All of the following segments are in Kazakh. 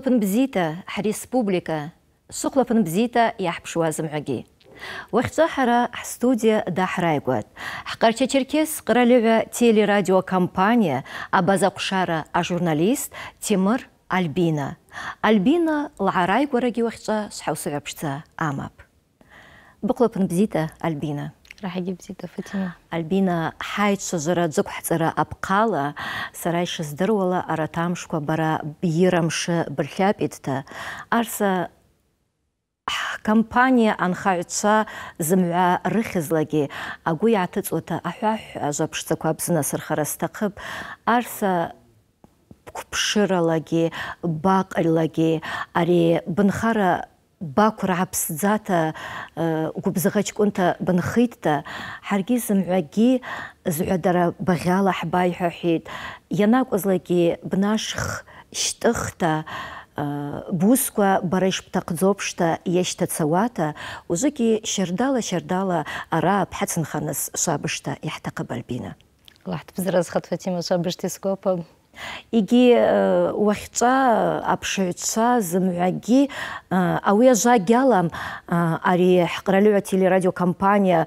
Сухлапын бзита республика, сухлапын бзита яхпшуа зымғаги. Уақтсахара студия дахрайгуат. Хқарча Черкес Қыралеве телерадио Абаза Кушара а журналист Тимыр Альбина. Альбина лағарайгуараги уақтса сухаусы амап. Бұқлапын бзита Альбина раҳ егьыбзиада фатима альбина ҳаицәажәара ҳҵара апҟала сара ишыздыруала арат амшқәа бара бира мшы бырхьапитта арса анхайца анхаҩцәа зымҩа агу агәы иааҭыҵуата аҳәаҳә ажәаԥшӡақәа бзынасырхара сҭахып арса қәԥшыралагьы баҟалагьы ари бынхара باكر عبس ذاتا وبزغج كنت بنخيطتا حرقيز Яна زعدرا بغالة حباي حيد يناك أزلاقي بناشخ شتختا бусква ешта цауата, узыки шердала ара пхацынханыс шабышта яхтақы бальбина. Лахт скопа Иги э, уахца э, аԥшаҩцәа зымҩагьы э, ауи ажвагь гялам ари ҳкъралыгӏва телерадиокомпания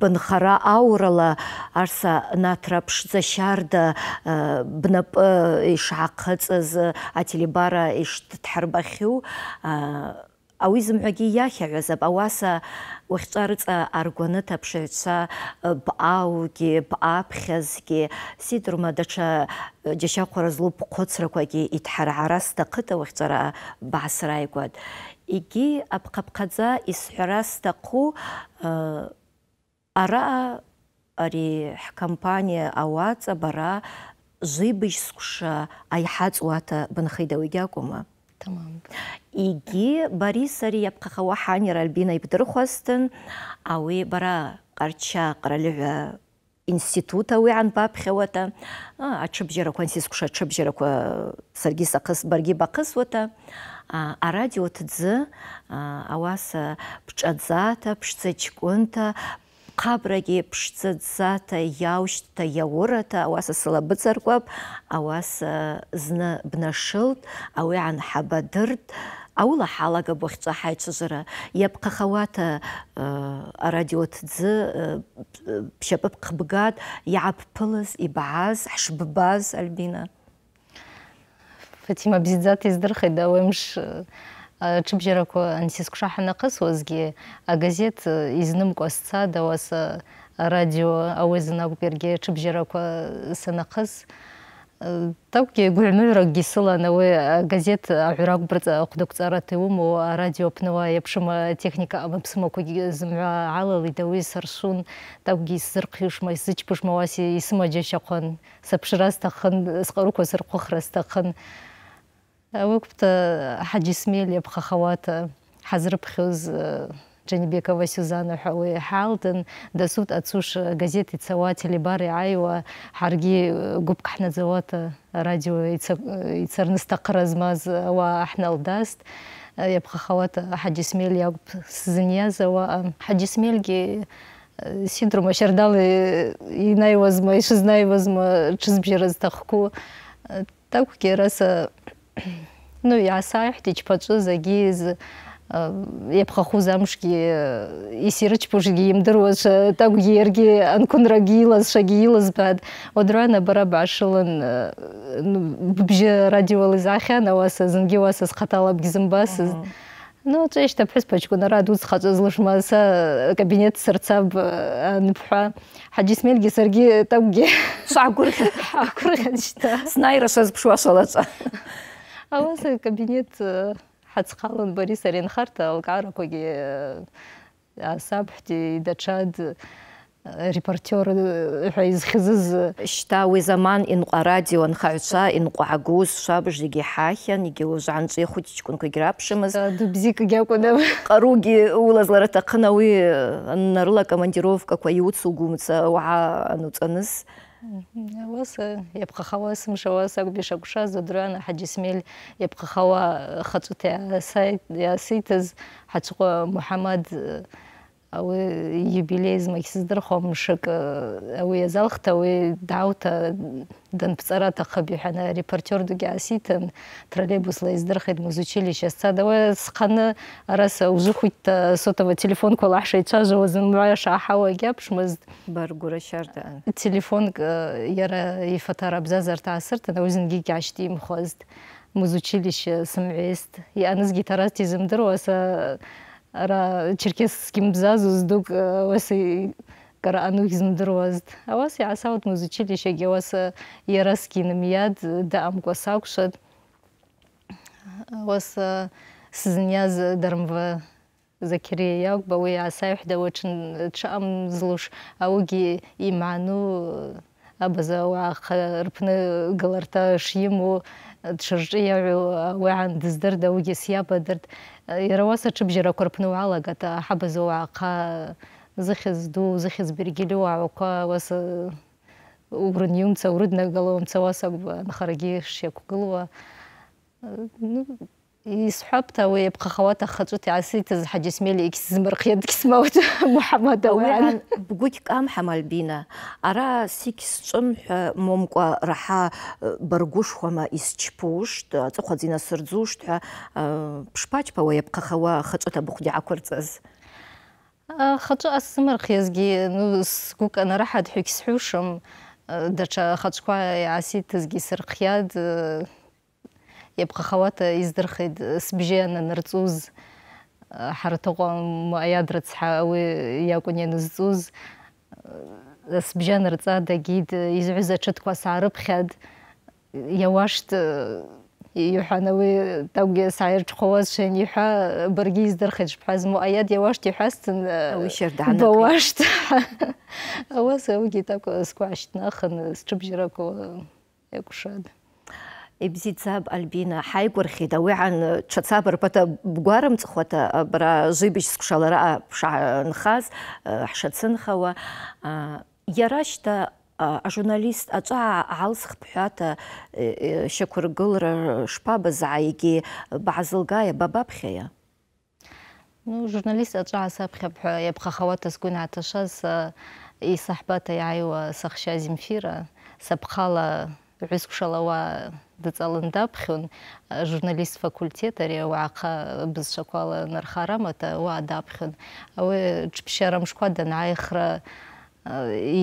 бынхара аурала арса наҭра ԥшӡа шьарда бнапы ишгӏахъыцӏыз ателебара ишдтхӏырбахьу ауи зымгӏвагьи йахагӏвазапӏ ауаса уахьчӏва рыцӏа аргваны бъаугьи э, бъапхьазгьи ситӏрума датша э, джьащахъвара злу бхъвыцраквагьи йтхӏаргӏара стахъыта уахьчӏвара бгӏасрайгватӏ игьи апхъапхъадза йсхӏвара стахъу э, араъа ари хӏкомпания ауацӏа бара жвибыжькӏша айхӏацӏуата бынхитӏ ауи Tamam. Иги Бориса Риапкахауа Ханера Альбина Ибдрухуастен, а уи бара Арча Королева института уи анбапхьауата, ачыбжьараква ансискуша ачыбжьараква сарги сахъыс барги бахъысуата, а радио тдзы ауаса пшӏадзата, пшцачкӏвынта, қабраге пшцаӡата иаушьҭта иаурата ауаса сылабыҵаркәап ауаса зны бнашылт ауи анҳабадырт ауыла ҳалагап уахьчӏва ҳайчважвара йапхъахауата арадиотдзы э, э, пщапӏы бхъбгатӏ йгӏаппылыз йбгӏаз хӏшббаз альбина фатима бзидзата йыздырхитӏ ауи э, чыбжерақу ансискушаханақыс өзге агазет э, изнымкәа да осы радио ауезынагу берге чыбжерақу санақыс э, тапки гүлмүлракги сылана уи газет агӏвракӏ бырцӏа э, хъвдаквцӏарата йуыму радио апныуа йапшыма техника амапсымакви зымгӏва гӏалалитӏ ауи саршвун тӏакӏвгьи йсзырхъйушма йсзычпушма ауаси йсымаджьащахъван сапшра стахъын скъаруква сырхъвыхра стахъын Э, э, хаджи Уақытта Хаджисмелев хахавата э, Хазрыпхюз Джанибекова Сюзана хауи Халден, да суд отсуш газеты цаватели бары айва, харги губках надзавата радио и царныстақ размаз ва ахналдаст. Ябхахавата Хаджисмель ягуб сызынязава. Хаджисмельге синдрома шардалы и найвазма, и шизнаевазма, тахку Так, раса ну иасааҳәт ичԥаҿы зегьы э, иаԥхахуз амшгьы э, исирычԥошгьы имдыруаша э, тагәгьы иаргьы анкынрагьы илазшагьы илызбаат одруана бара баашылан ббжьы радиола изаахьан ауаса зынгьы уаса схаҭалапгьы зымбасыз ну ҵешьҭа аԥҳәызбаҷкәын ара ду зхаҿыз кабинет са акабинет сырцаб аныԥҳәа ҳаџьисмелгьы саргьы тагәгьы шәаагәырӷьа аагәырӷьан шьҭа снаира шазԥшуа аваса кабинет э, хацхалын бориса ренхарта э, алгаракоги э, асабхти дачад репортер изхизыз шьта уи заман инкъва радио анхагӏвчва инкъва гӏагуз швабыждзигьи хӏахиан йгьуыжв гӏанчӏви чкӏвынквагьи рапшымыз дубзикӏ гьакӏвын къаругьи улазлара атахъын ауи аннарыла командировкаква йуцугумца угӏа ануцӏаныс یب کخواستم شواست اگه بیش اگوشا داد روی آن حجیسمیل یب خوا خاطرت از سایت یا سایت از حضق محمد ауи юбилей змахьсыздырхом мшык ауи азалхта ауи дгӏаута данпцӏара атахъыпӏ йхӏван арепортер дугьи гӏаситын троллейбусла йыздырхитӏ музучилище сцатӏ ауи схъаны араса ужвыхвитӏта сотовый телефонквала хӏшайчважвауаз мгӏва шгӏахӏауа гьапшмызтӏ баргура щарда телефонкӏ йара йфатара бзазарта гӏасыртын ауи зынгьи гьгӏащтӏйымхуазтӏ музучилище сымгӏвайстӏ йъанызгьи таразта йзымдыруаса черкесским бзазу осы э, караанухизм дырвазд. А вас я асаут музучилище ге вас э, яраскиным яд э, да амква саукшат. Вас сізін яз дармва закире як ба уй асайх да чам злуш ауги иману абаза уа рпны галарта шиму дшырҿиаҩу уаан дыздырда уигьы сиабадырт иара уаса ҽыбжьарақәа рпны уалагат ҳабазу аахъа зыхьыз ду зыхьыз бергьыльу аауақәа уаса урынҩымца урыднагало мца уаса анхарагьы ну يسحبتا ويبقى خواتا خطوتي عسي تز حاجة اسمي لي كس مرقيد كس موت محمد وعن بقولك أم حمل بينا أرا سيكس شمح آه، ممكا رحا آه، برقوش وما يسجبوش آه، تخوا زينا سرزوش بشباج بوا يبقى خوا خطوتا بخدي عكورتز خطو أسمر خيزجي نسكوك أنا راح أدحك سحوشم دچا خطوكوا عسي تزجي سرقياد يبقى خواته يزدرخد سبجانا نرتوز حرتوغا مؤياد رتسحا أو ياكون ينزوز سبجان رتسا دقيد يزعزة تشتكوا سعرب خد يواشت يوحناوي توقي سعير تقواز شين يوحا برقيز درخج بحاز مؤيد يواشت يحسن بواشت أواس أوقي تاكو سكواشت ناخن ستبجرا كو يكو شاد بزيد زاب البينا حايقور خدوعا تشتصابر بتا بقارم تخوتا برا جيبش سكشال رأى بشع نخاز حشد سنخة و يراشتا ажурналист аҵәаа аалсхп ҳәата шьақәыргылра шԥабазааиги баҳзылгая бабаԥхьая ну журналист аҵәаа саԥхьап ҳәа иаԥхахауата сгәы инааҭашаз исаҳбата иааиуа сахшьа земфира сапхала ҩызкәшалауа дыҵалындапхьон журналист факультет ари ауааҟа бызшақәала нархарамата уа даԥхьон ауи ҿԥшьара мшқәа данааихра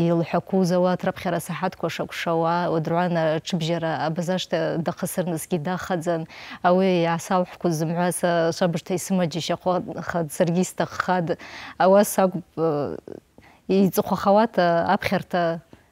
илҳәақәуз ауат раԥхьара асаҳаҭқәа шакәшауа уадруана ҽыбжьара абазашта дахасырнысгьы дахаӡан ауи иаасалҳқәоз зымҳәа шабышта исымаџьашьахәахад саргьы стаххад ауас акәп иҵыхәахауата аԥхьарҭа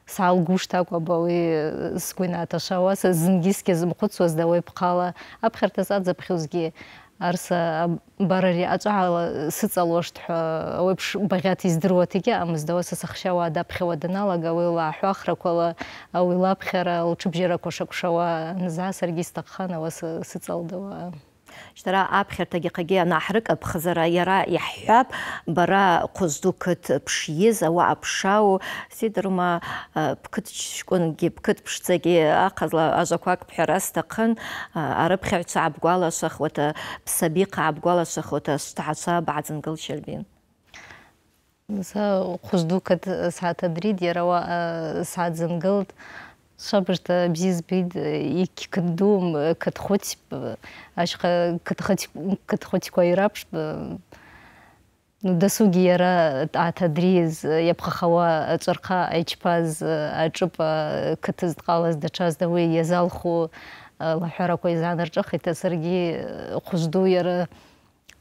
салгушта кобови сквината шауас зингискез мхуцвас да вепхала апхерта садзапхюзги арса барари ацала сыцалошт ха вепш багат издруатиге амыз да сасахшава да пхева да налага вела хвахракола ауи лапхера лучбжера кошакшава за сергиста хана вас сыцалдава Шьҭара аԥхьарҭагьы ахагьы анаҳрыкып яра иара иаҳҳәап бара ҟәыз ду қыҭ ԥшиз ауаа ԥшау сидырма бқыҭ ҷкәынгьы бқыҭ ԥшӡагьы ахазла ажәақәак бҳәара сҭахын арыԥхьаҩцәа аабгәалашахуата бсабиҟа са ҟәыз ду қыҭ саҭадрид иара Сабырта біз бейд екі э, күн дум э, хотип, э, ашқа кіт хотип айрапш, ну ера яра атадриз, япхахава царқа айчпаз, ачыпа кітіз қалаз дачаз дауи язалху, лахара кой занарчах, это сарги хузду яра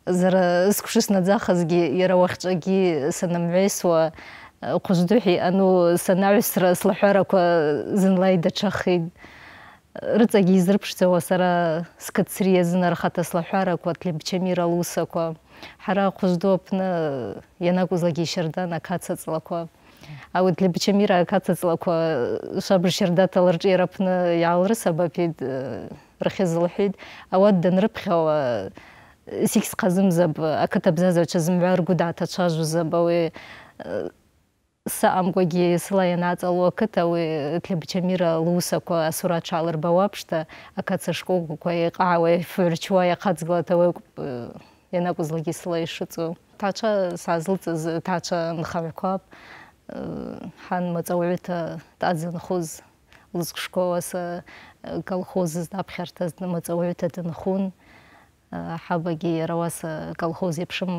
зара скушыс надзахазги яра вахчаги санамвесуа, قصدوحي أنو سنعرس رأس لحورك وزنلاي рыцаги изрыԥшӡауа сара скыцриа зынархата слаҳәарақәа тлебчамиралусақәа ҳара хәыжду аԥны ианакәызлагьы ишьардан ақацаҵлақәа ауи тлебчамира ақацаҵлақәа шабр шьардата лырҿиара аԥны иаалрысабапит рахьы злҳәит ауат данрыԥхьауа сикс ҟазымзаб ақыҭа ауи саамгәагьы слаианаҵало ақыҭауи ҭлебчамира лусақәа асураҭ алырбауа ԥшҭа ақаца школқәа еиҟаауа э, э, Тача иахаҵгылаҭауеи ианакәызлагьы сла ишыҵоу ҭаацәа саазлыҵыз ҭаацәа нхаҩқәап ҳан э, маҵауҩыҭа даӡынхоз лызкшқәоу аса колхозыз даԥхьарҭаз маҵауҩыҭа дынхун ҳабагьы иара уаса колхоз еиԥшым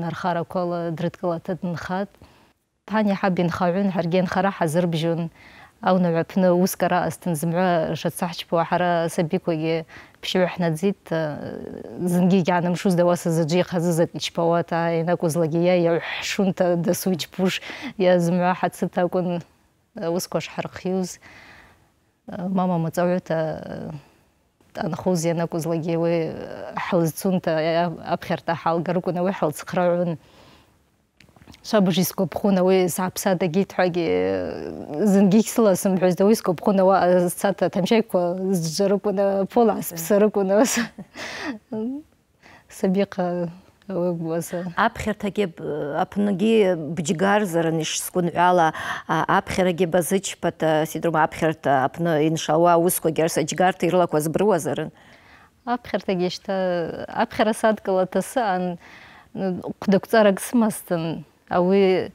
нархарақәала дрыдкылата дынхат تاني حابين خاوين حرجين خراحة زربجون أو نوعبنا وسكرا استنزمع شد صحش بو حرا سبيكو ي بشو إحنا تزيد آه، زنجي يعني مشوز دواس زجي خززة إشبواتا هناك وزلقيا يا حشون تا دسويج بوش يا زمع حد ستا كون آه، وسكوش حرق خيوز آه، ماما متعوة أنا خوزي أنا كوزلقيا وي حلزتون تا أبخير تا حال قروكونا وي حلز قراعون шабжис копхуна ве сапсада гитхаги зингихслас мхэзда ве копхуна ва сата тамшек ва зэрукуна полас сэрукуна ва сабиқа апхертагеб апнги бджигар зэрниш скун уала апхераге базыч пат сидрума апхерта апны иншауа уско герса джигарта ирлако збруа зэрн апхертагешта апхера садкала тасан ну кудук царагсмастын ауи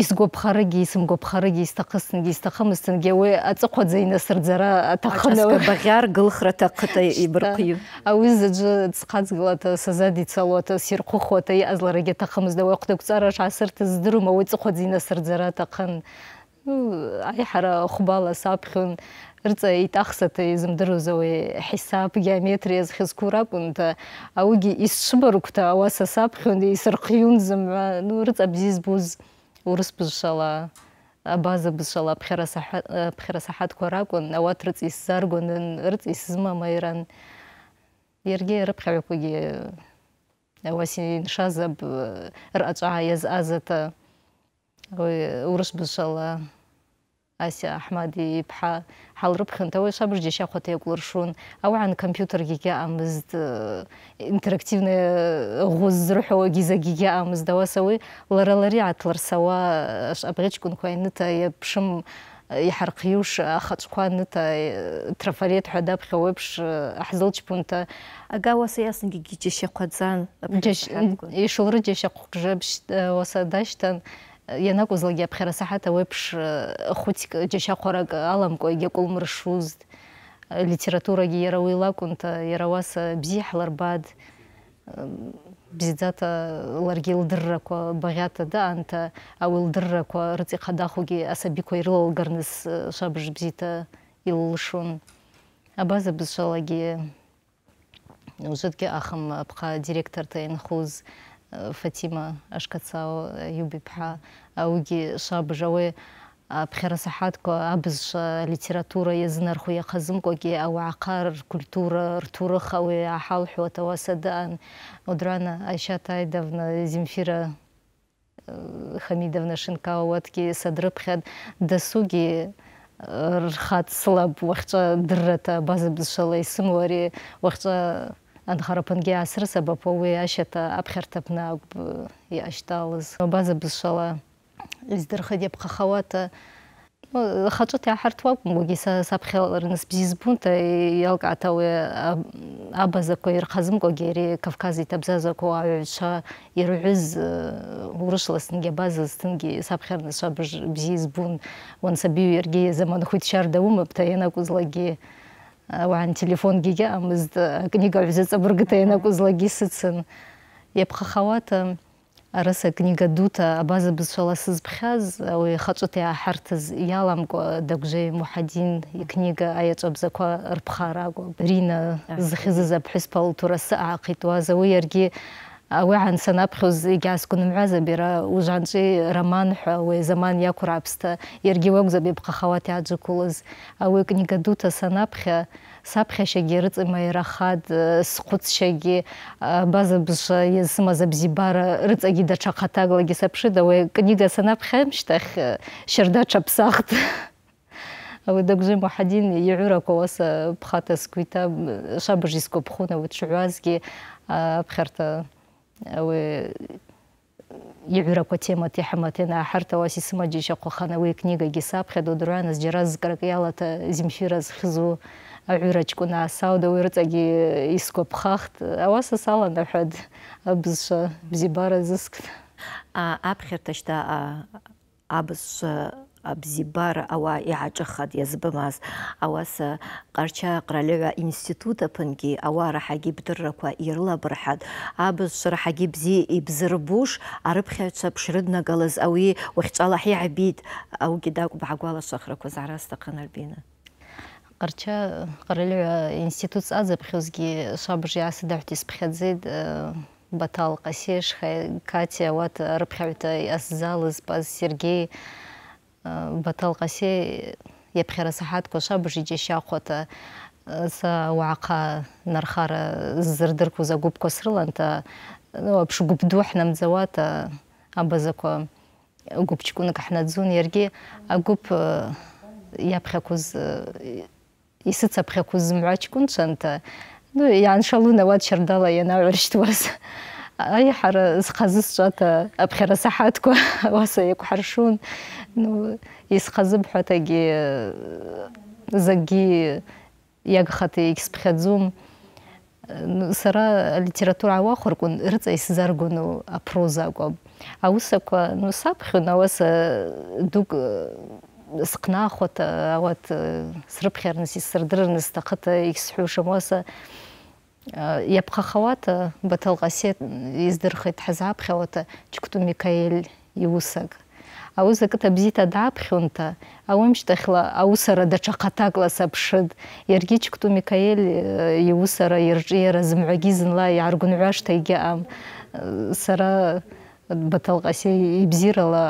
исгәаԥхарыгьы исымгәаԥхарыгьы исҭахысынгьы исҭахымызҭынгьы ауи аҵыхәаӡа инасырӡара аҭахын баӷьар гылхра аҭахыта ибырхиҩ ауи заҿы ҵхаҵгылата сазад ицалуата сирхәыхуата иҟазларагьы аҭахымызт ауи ахәдагәҵара шаасырҭыз здыруам ауи ҵыхәаӡа ну ай хара хәбала сапхын ырҵа итахсата изымдыруазауеи ҳисап геометриа зхьызку ракәында ауигьы исцәыбаргәта ауаса саԥхьон исырхиун зымҩа ну рыҵа бзиа збуз урыс бызшала абаза бызшала аԥхьара саҳаҭқәа ракәын ауат рыҵа исзаргонын рыҵа исзымам а у вас ауас шазаб аб рҟаҵәаа азата урыс бызшала ася аҳмади иԥҳа ҳалрыԥхьонта уи шабж џьашьа хәаҭа иакәлыршон ауаан компиутергьы гьаъамызт э, интерактивны ӷәыз э, зрыҳәауагьы закгьы гьаъамызт ауаса уи лара лари ааҭлырсауа э, абӷьыҷкәынқәа аҩныҭа иаԥшым иҳархиуш ахацәқәа ныҭа трафарет ҳәа дапхьауа еиԥш ҳзылчпунта ага уаса иасынгьы џьашьахәаӡан ишылрыџьашьахәкжы уаса дашьҭан ианакәызлак иаԥхьара саҳаҭ ауеиԥш э, хәыцк џьашьа хәарак аламкәа иакәылмыршузт э, литературагьы иара уи лакәынта иара уаса бзиа ҳлырбад э, бзиӡата ларгьы лдыррақәа багъьата даъанта ауи лдыррақәа рыцӏа ихадахугьы асабиқәа ирылалгарныс швабыж бзита иллшун абаза бызшвалагьи ужвыдгьи ахым апхъа директорта йынхуз фатима ашкацао юбипхӏа ауги шабжауи пхерасахӏатко абзша литература язынарху яхазымкӏоги ауагӏахъа ркультура ртурых ауи ахӏалхӏвата васа даъан одурана айшата айдавна зимфира э, хамидовна шинкаауатки садрыпхьад дасуги э, рхат слаб уахьчӏа дыррата базабзшала исымуари уахьчӏа анхарапанге асырса бапауи ашата апхертапна яшталыз база бызшала издырха деп қахауата хачат яхартвакум гогиса сапхеларныс бзизбунта ялк атауе абазако ирхазымко гери кавкази табзазако аёвича ирюз урышласынге базасынге сапхернаша бзизбун он сабию ерге заман хуйт шарда умапта янакузлаги ван телефон гиге амызд э, книга взец абургатайна кузлаги сыцын епхахавата араса книга дута абаза біз шаласызбхяз ауи хачута ялам яламко дагжей мухадин книга аячабзаква рпхараго рина зхизыза бхис палтурасы аақитуаза уи ярги ვაან სანაფხოს იგასკუნ მაზები რა უჟანჭი რომან ხა ვე ზამან იაკურაბსთა ერგი ვაგზები ბხახავათი აძუკულს ავე კნიგა დუთა სანაფხა საფხეშე გერწი მაერახად სხუცშეგი ბაზებშა ისმაზებზი ბარა რწაგი და ჩახათაგლაგი საფში და ვე კნიგა სანაფხემ შტახ შერდა ჩაფსახთ ავე დაგზე მუჰადინ იურაკოს ბხათას კვიტა შაბჟისკო ბხუნა ვე ჩუაზგი აფხერტა و یبرو کو تیمو ته حماتنا حرت واسی سمجی شقو خنه وی کنیګه گی ساب خدو دران از جرا زکر کیاله ته زمشیر از خزو عورچ کو نا ساود و رتگی اسکو پخت اواس سالا نه حد ابز بزی بار از اسک ا ابخرتشتا ابز абзибара ауа иааҿыхад иазбымаз ауаса ҟарча ҟралаҩа институт аԥынгьы ауаа раҳагьы бдыррақәа ирлабырҳад абызцәа раҳагьы бзиа ибзырбуш арыԥхьаҩцәа ԥшрыднагалаз ауи уахьҿала ҳиаҳбит ау дакә бҳагәалашәахрақәа заара сҭахын арбина қарча ҟаралаҩа институт сазыԥхьозгьы шабж иаасыдаҳәт исԥхьаӡеит э, батал ҟасеш катиа ауат арыԥхьаҩта баз Сергей. بطل قسي يبخير صحات كوشا بجيجي уақа سا وعقا نرخار زردر كوزا قوب كسرلان تا وبش قوب دوح نمزواتا أبزاكو قوب تشكونك حنا اي حر از خزش شد اب خیر کو واسه یک حرشون نو از خزب حتی گی زگی اکس خاطر نو سپخدم سر لیتراتور آوا خور کن ارتز از زرگونو اپروزا کو نو ساب خو نو واسه دوغ سقنا خوت اوت سرپخیر نیست سردرنس نیست اکس یک سحوش يبقى خوات بتلغى سيت يزدر خيت Микаэл خوات تشكتو бзита يوسق аузак табзита дааԥхьонта ауамшьҭахьла аусара даҽа хаҭакла саԥшыд иаргьы чукту микаел э, иусара ирҿиара зымгӏвагьы зынла йгӏаргвынгӏвашта йгьаъам э, сара э, баталкъасей ибзирала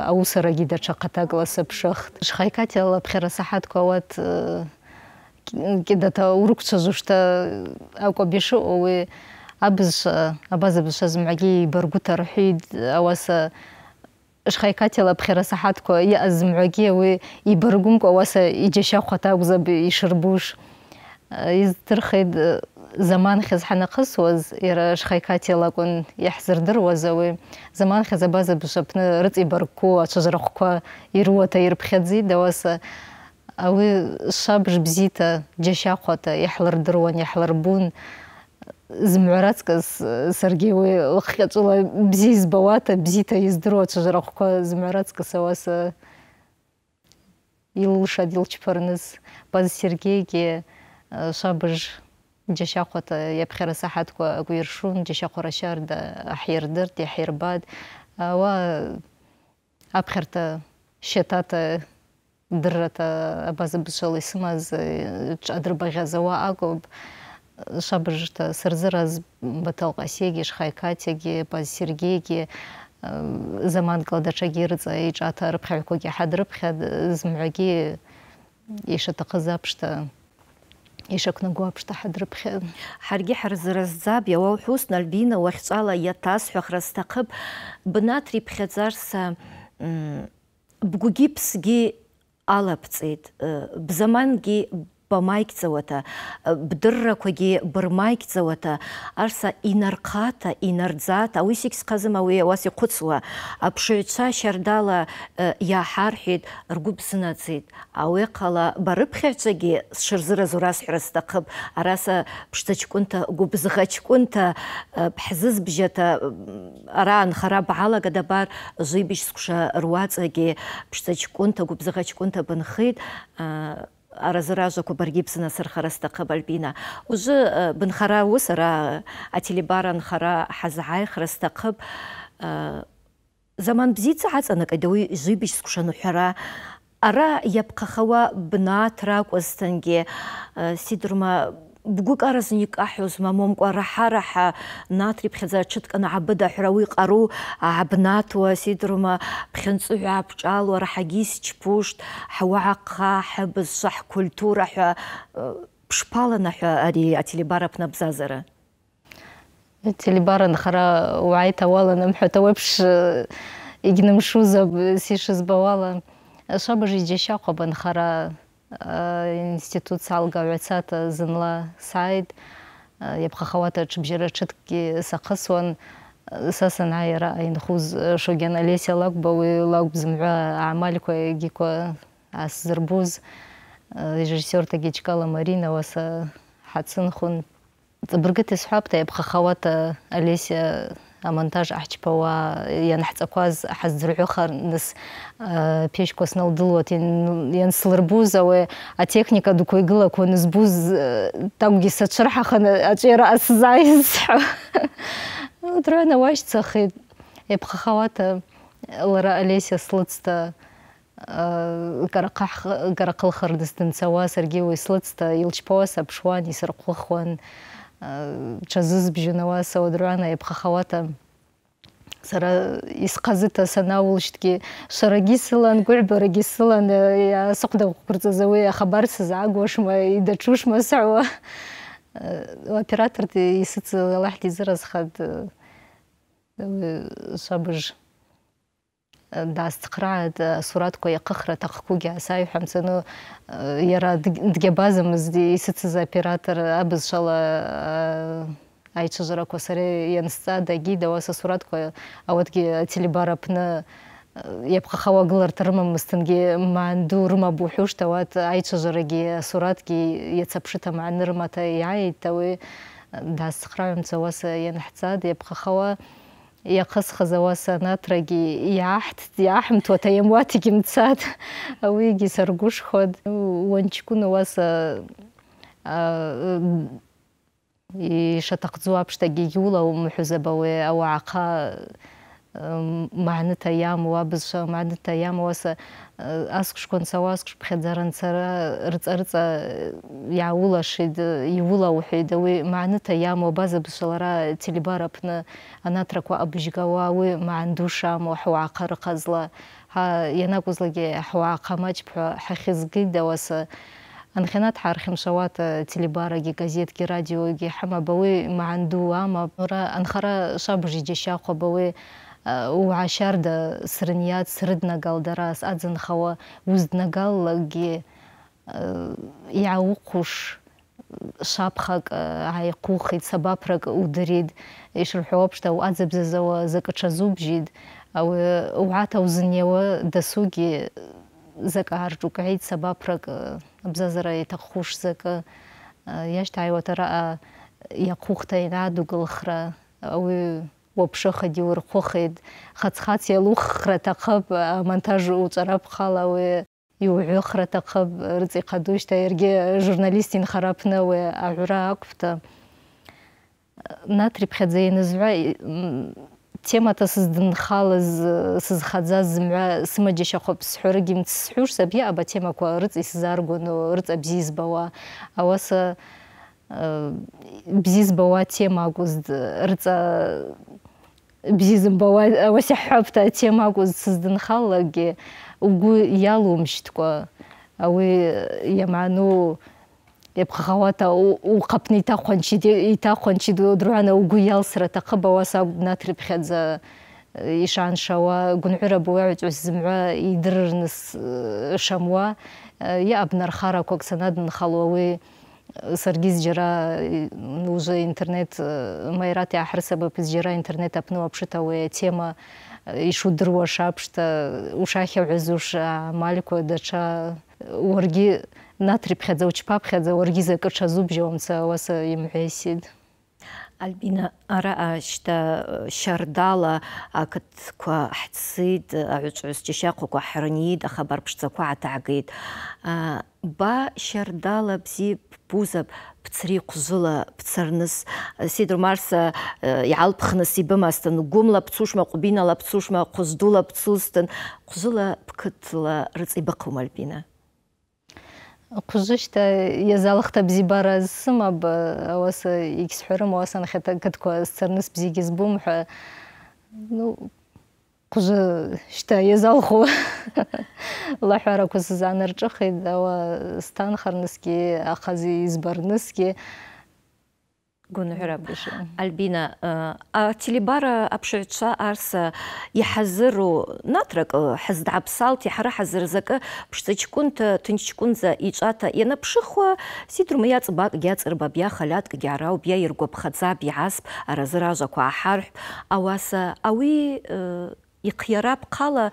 ги даҽа хаҭакла саԥшыхтӏ шхайкатиала пхьара сахат ауат კიდეთა ურუკცა ზუშტა აკობიშო ოვე აბზ აბაზებს შეზმაგი ბერგუთა რჰიდ ავასა შხაიკათელა ფხერა საჰატკო ი აზმაგი ოვე ი ბერგუმკო ავასა იჯეშა ხოთა გზაბი იშრბუშ ის ტრხედ زمان خز حنا قص وز يرا شخيكات يلا كون يحزر در وزوي زمان خز بازا بسبنا رتي بركو اتشزرخكو يروتا يربخيت زيد دواسا ауи шабж бзита джащахъвата йхӏлырдыруан бун. зымгӏварацкӏас саргьи ауи лхкъьачӏвыла бзи збауата бзита йыздыруа чважварахвква зымгӏварацкӏас ауаса йылшад йылчпарныс Паз Сергейгьи э, шабж джащахъвата йапхьара сахӏатква акӏвйыршун джащахъвара щарда ахӏйырдыртӏ а ауа апхьарта щатата дыррата абаза бзшала исымаз э, адырбаӷьа зауа агоб шабыжта сырзыраз баталға сегеш шхайкатеге баз сергеге э, заманкла даҽагьы рыҵа иҿаҭа рыԥхьаҩқәагьы ҳадрыԥхьа э, зымҩагьы ишаҭахыз аԥшта ишақәнагоу аԥшта ҳадрыԥхьан ҳаргьы ҳарзыразӡап иауаухәусн альбина уахьҵәала иаҭасҳәахра сҭахып бнаҭриԥхьаӡарса бгәгьы ԥсгьы ალაფწით ბზმანგი бамай кицавата э, бдырраквагьи бырмай кицавата арса инархъата инардзата ауи сикс хъазым ауи ауаса йхъвыцуа апшыгӏвчва щардала йгӏахӏархӏитӏ э, ргвы бзынадзитӏ ауи хъала барыпхьагӏвчвагьи сшырзыразу зурас стахъыпӏ араса пштачкӏвынта гвыбзыгъачкӏвынта бхӏзызбжьата э, араъа нхара бгӏалага скуша жвибыжьква руацӏагьи пштачкӏвынта гвыбзыгъачкӏвынта бынхитӏ аразыража кубар гипсына сырхараста кабальбина уже э, бынхара усара ателебаран хара хазгай храста каб э, заман бзица хацана кадой жибиш скушану хара ара япкахава бна тракуастанге э, сидрума бгәыкаразын икаҳиозма момкәа раҳа-раҳа наҭриԥхьаӡа аҽытканы аабыда аҳәра уи ҟару аабнаҭуа сидрума ԥхьынҵыҳәа аабҿалуа раҳагьы исчпушт ҳуаҟа ҳыбызшва ҳкультура ҳәа ԥшԥаланаҳәа ари ателебара ԥнабзазара телебара нхара уааит ауаланам ҳәа тауеиԥш игьнымшузаб сишызбауала шабажь иџьашьахәаб нхара Э, институциялык авиацията зынла сайд епхахавата э, чыбжера чытки сахысуан э, сасан айра айнхуз шоген олеся лакба уи лакб зымгӏва гӏамальква гиква асзырбуз режиссерта гичкала марина уаса хӏацынхун цӏабыргыта исхӏвапта епхахауата олеся амонтаж ахчпауа ианхцӏакваз хӏаздзыргӏвыхар ныс печква сналдылуата йансылырбуз ауи атехника дуква йгылаква нызбуз тӏакӏвгьи сачвырхӏахан ачӏвера асзайыз драна уащцахитӏ йапхахауата лара олеся слыцта карахъылхырныс дымцауа саргьи уи слыцта йылчпауа сапшуан йсырхъвыхуан чазыз бжинава саудруана эпхахавата сара исқазыта санаул штке шарагисылан сылан э, я соқда курцазауе хабарсыз агошма и дачушма сауа э, оператор ты исыцылалахти зыразхад шабыж э, даасцхрааит э, суратква иахъыхра атахъквугьи гьгӏасайхӏвамцӏану йара э, дгьабазамызди йсыцыз оператор э, абызшвала айчважвараква сара йансцӏа дагьи ауаса суратква телебарапны епқа апны йапхъахауа гыларта рымамызтынгьи магӏанду рымапӏ ухӏвушта ауат айчважварагьи суратгьи йацапшыта магӏны рымата йгӏайитӏ ауи даасцхрагӏумца ауаса йанхӏцӏатӏ хауа яхысхыз анатрагьи иааҳҭӡи аҳамҭуа таиамуатгьы мцат ауигьы саргәышхуан уанчкәын ауаса ишаҭахӡоу аԥшҭагьы иулаумҳәыз абауе ауааха معناتها ياموا بزشا معناتها ياموا اسكش كون سوا اسكش بخدزرن سرا رتس رتس يعولا شيد يولا وحيد وي معناتها ياموا بازا بشلرا تليبارا بنا انا تركوا ابجغوا وي ما عندوشا مو حواقر قزلا ها يناكوز لقي حواقا ماج حخزقي دواسا انخنات حارخم شوات تليبارجي جازيتكي راديوجي حما بوي ما عندو اما انخرا شابجي جشاقو بوي او عشر د سرنیات سرد نگال دراس آذن خوا وزد نگال لگی یا خوش شاب خاگ عای قوخت سبب رگ او درید اش رو حوابش و آذب زد و زوب جید او او عت او زنی و دسوجی زکه هر جوکهایی سبب رگ ابزارهای تخوش زکه را را یا قوخته ندوقل خره اوی уаԥшых адиур хәыхеит хац-хац иалуххра аҭахып амонтаж уҵәара ԥхала уи иуҳәыхра аҭахып рыҵа ихадушьҭа журналистин харапна инхараԥны уи аҳәра ақәпта наҭриԥхьаӡа ианызҳәа темата сыздынхалаз сызхаӡаз зымҩа сымаџьашьахәап сҳәарыгьы мцсҳәуш сабиа аба темақәа рыҵа исзааргону рыҵа бзиа избауа ауаса бзиа избауа тема акәызд э, рыҵа бзизымба уасиҳҳәапта э, атема акәыз сыздынхаллагьы угәы иалумшьҭкәа ауи ита э, иапхахауата ухъапны итахъванчитӏ итахъванчитӏ дуруана угвы йалсра атахъыпӏ ауаса гвнатрыпхьадза йшгӏаншауа э, гвынгӏвыра буагӏвчӏвас зымгӏва йдырырныс шамуа абнар нархараквакӏ санадынхалу ауи саргиз жара э, уже интернет э, майрат ахыр сабап жара интернет апну апшитауэ тема э, ишу дыруа шапшта ушахе уэзуша малико дача уарги натрипхядза учпапхядза уарги закырча зуб жомца уаса имхесид. Альбина ара ашта шардала акыт ква хцид аючус чеша ква хранид ахабар пшцаква атагит ба шардала бзи бузап пцри кузула пцарныс сидр марса ялпхныс ибымастын гумла пцушма ла пцушма куздула пцустын кузула пкытла рыцибакум альбина Құзышта язалықта бізі баразысым, аб ауасы ексіпірім, ауасын қата кәткөз царныс бізі ха ну, құзы шта язалқу. Лахуара құзы занырчық, ауа стан қарныски, ақази избарныски, გუნჰერაბიშ ალბინა ათლიბარა აფშეჩა არს იჰაზრუ ნატრაკ ჰაზდ აბსალტი ჰარა ჰაზრ ზაკ ფშტიჩკუნთ თინჩკუნზა იჭათა ენა ფშხვა სიტრუმ იაწბა გიაწრბა ბია ხალათ გიარაუ ბია ირგობ ხაცა ბიასპ არაზრაზა ქა ჰარ ავასა ავი иқьярап қала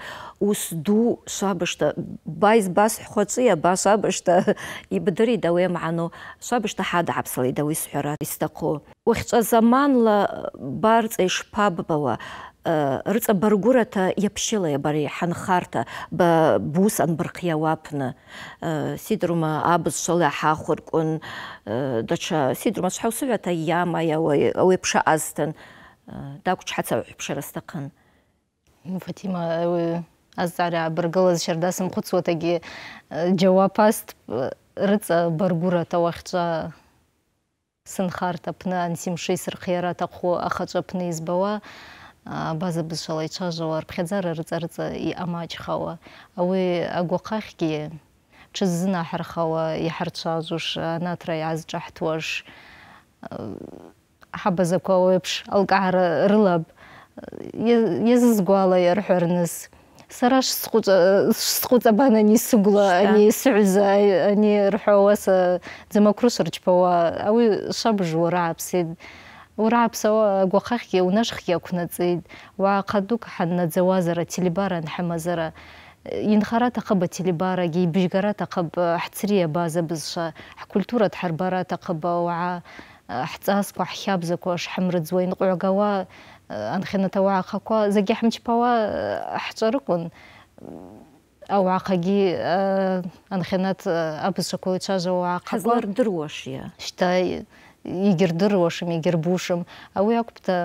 ус ду шабышта байз бас хвацыя ба шабышта ибдырид ауе ману шабышта хада абсали да уисҳура истахъу уахьчӏа заманла барцӏа ишпаббауа рыцӏа баргурата йапщыла бари ханхарта ба бус анбырхъйауапны сидрума абз швала хӏахвыркӏвын датша сидрума швхӏаусыгӏвата йама ауи пшаъазтын дакӏвчхӏацагӏвхӏвпшара стахъын фатима э, азара быргылыз шардасым кутсуатаги э, аст э, рыца баргура тауахча сынхарта пна ансимши сырхияра таху ахача пны избава база шалай ичажауар пхедзара рыца рыца и амачхауа ауи агуахахги ҽыззынаҳархауа иҳарцәажәош анатра иаазҿаҳҭуаш ҳабазақәа ауеиԥш алкаара рылап езі сгуала ярхөрніз. Сара шсқуца бана не сыгла, ани сюза, ани рхуаса дзамакруш рчпауа, ауи шабжу рапсид. ورابسوا غوخخي ونشخي كنتيد وقدوك حنا زوازرة تلبارا نحمزرة ينخرا تقب تلبارا جي بجغرا تقب حتسرية بازا بزشا حكولتورة تحربارا تقب وعا حتساسكو حيابزكو شحمرد زوين قوعقوا анхена тауаақақуа заги ҳамчпауа ҳҿарыкун ауаақаги анхенат абызшаколчажа уаақақуа ҳазлар дыруашия шта игирдыруашым игирбушым ауи акәпта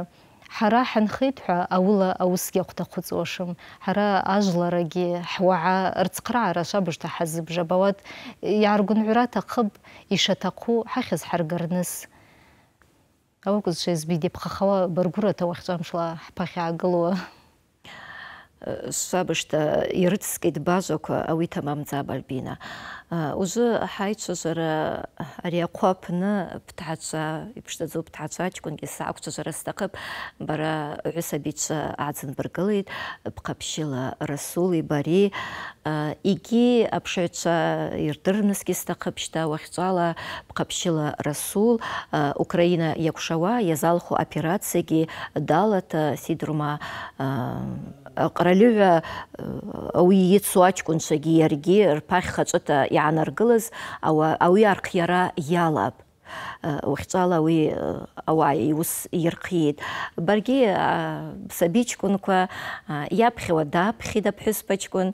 ҳара ҳанхеит ҳәа аула аусгьы ахәҭахәыҵуашым ҳара ажларагьы ҳуаға рцхыраара шабыжта ҳазыбжабауат иааргәынҳәра аҭахып ишаҭаху ҳахьыз ҳаргарныс ауыз би деп қақауа бір көрі тауақ жамшыла пақи сабышта ирыцкит базок ауи тамамӡап узы ҳаицәозара ари ахәы аԥны ԥҭаацәа иԥшӡаӡоу ԥҭаацәа аҷкәынгьы саақәцәозара сҭахып бара ҩысабицәа ааӡынбыргылеит бхаԥшьыла расули бареи егьи аԥшаҩцәа ирдырнысгьы сҭахып шьҭа уахьҵәала бхаԥшьыла расул украина якушава язалху операцияги далата сидрума ҟралыҩа э, ауи йыцу ачкӏвынчвагьи йаргьи рпахь хачӏвыта йгӏанаргылыз ауи архъйара йалапӏ э, ухьчӏвала ауи э, ауагӏа йуыс йырхъйитӏ баргьи сабичкӏвынква йапхьуа дапхьитӏ апхӏвыспачкӏвын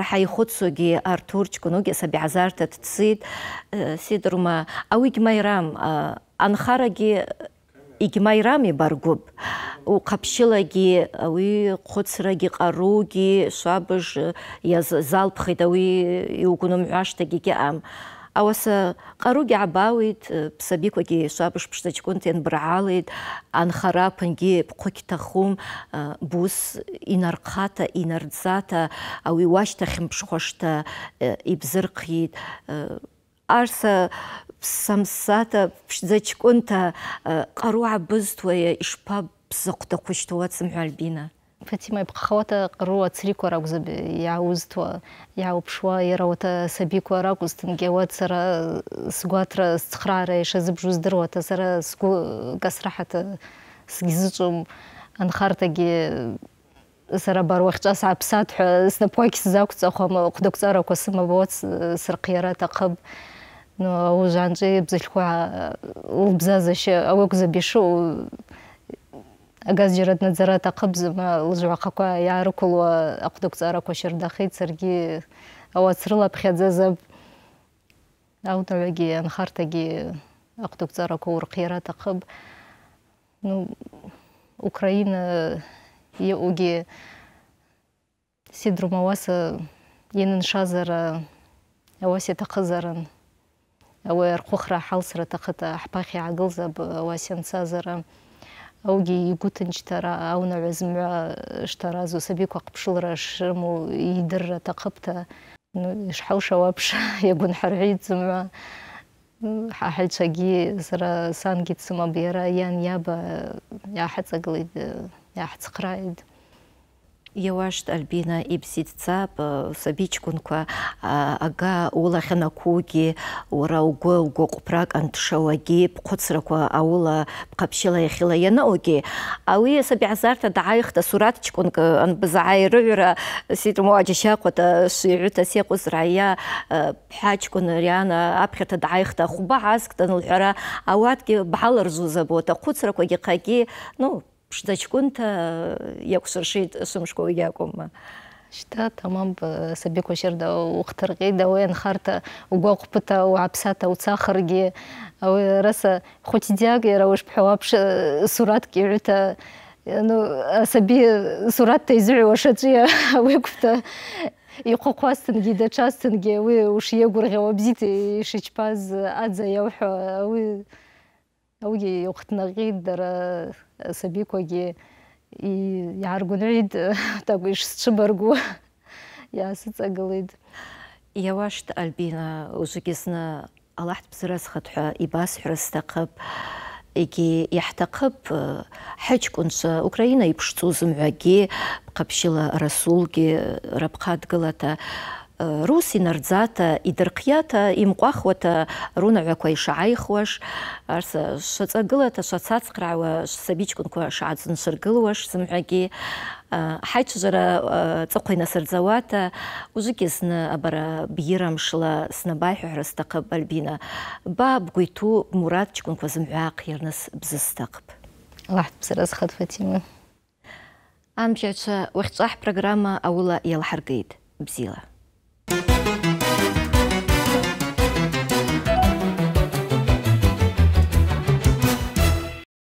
рахӏа йхвыцугьи артурчкӏвын уыгьи асабигӏазарта дцитӏ сидрума ауи гьмайрам анхарагьи игмайрами баргуб у қапшылаги ауи қоцраги қаруги шабыж яз залпхит ауи иугуну ам. геам ауаса қаруги абауит э, псабикваги шабыж пштачкунтен браалит анхарапынги пхукитахум э, бус инарқата инардзата ауи уаштахим пшхошта э, ибзырқит арса Самсата пшдзачкӏунта э, къаруа бызтуя ишпа бзакъвдакъвищтуа цымгӏва Альбина. فاتيما يبقى خواتا قروة تسريكوا راكوز يعوزتوا يعوبشوا يراوتا سبيكوا راكوز تنجاوات سرا سقواترا استخرارا يشازب جوز درواتا سرا سقو كسرحة سجزتهم انخارتاجي سرا باروخت أصعب ساتح سنبويك سزاكت أخوة قدوكت أراكو سما بوات سرقيارات أقب ужанчи бзыльхуа лбзазаща э, ауакзабишу агазжиратнадзара э, таҟыбзма лжуахақәа иаарықәылуа ахәдықәҵаарақәа шьардахеит саргьы ауац рылаԥхьаӡазап аунаҩагьы анхарҭагьы ахәдықәҵаарақәа урхиара таҟыб ну украина иҟоугьы сидрумауасы ауаса ианыншазара ауас иаҭахызарын ورخوخرا حلسرة تخت أحباخي عقلزة بواسين سازرة أوجي يقوتنش ترى أو نعزم اشترى زو سبيكو قبشل رشم يدر تقبتا إيش حوشة وابشا يقون حرعيد زمع حاحل شاقي سرا سانجي تسمى بيرا يان يابا يا حد يا حد Явашт Альбина ибситца сабичкунка ага ула ханакуги ура уго уго қупрак антшауаги бхъвыцраква аула бхъапщила йахила янаоги ауи сабигӏазарта дгӏайхта суратчкӏвынкӏ анбызгӏайрыгӏвра ситӏмо аджьащахъвата швигӏвыта секъвыз райа бхӏачкӏвын риана апхьата дгӏайхта хвба гӏаскӏта нлхӏвара ауатгьи бгӏаларзуз абота хъвыцраквагьи хъагьи ну шдачкунта э, якусыршит сумшко якума шта тамам э, сабеко шерда ухтырги да уен харта уго купта у апсата у цахарги ауи э, раса хотидяг ера уж бхавапш суратки юта ну асаби суратта изуи ошачия ауи купта иқоқуастынги да частынги ауи уш егурги обзит ишичпаз адза яухо ауи أوجي وقتنا غيد درا سبيك وجي يعرقون عيد تاقويش تشبرقو يا ستاقليد украина иԥшӡоу зымҩагьы бҟаԥшьыла расулгьы э, рапҟа روس نردزاتا идырхиата имкәахуата рунаҩақәа ишааихуаш арс шаҵагылата шацацхраауа сабиҷкәынқәа шааӡыншыргылуа шзымҳәагьы ҳаицәажәара ҵыхәа инасырӡауата ужыкгьы зны абара бира мшла снабаиҳәаҳәра сҭахып альбина ба бгәы иҭу мурад ҷкәынқәа зымҳәа аахирныс бзы сҭахып зхат фатима амҷацәа уахьҵәаҳ программа аула иалҳаргеит бзила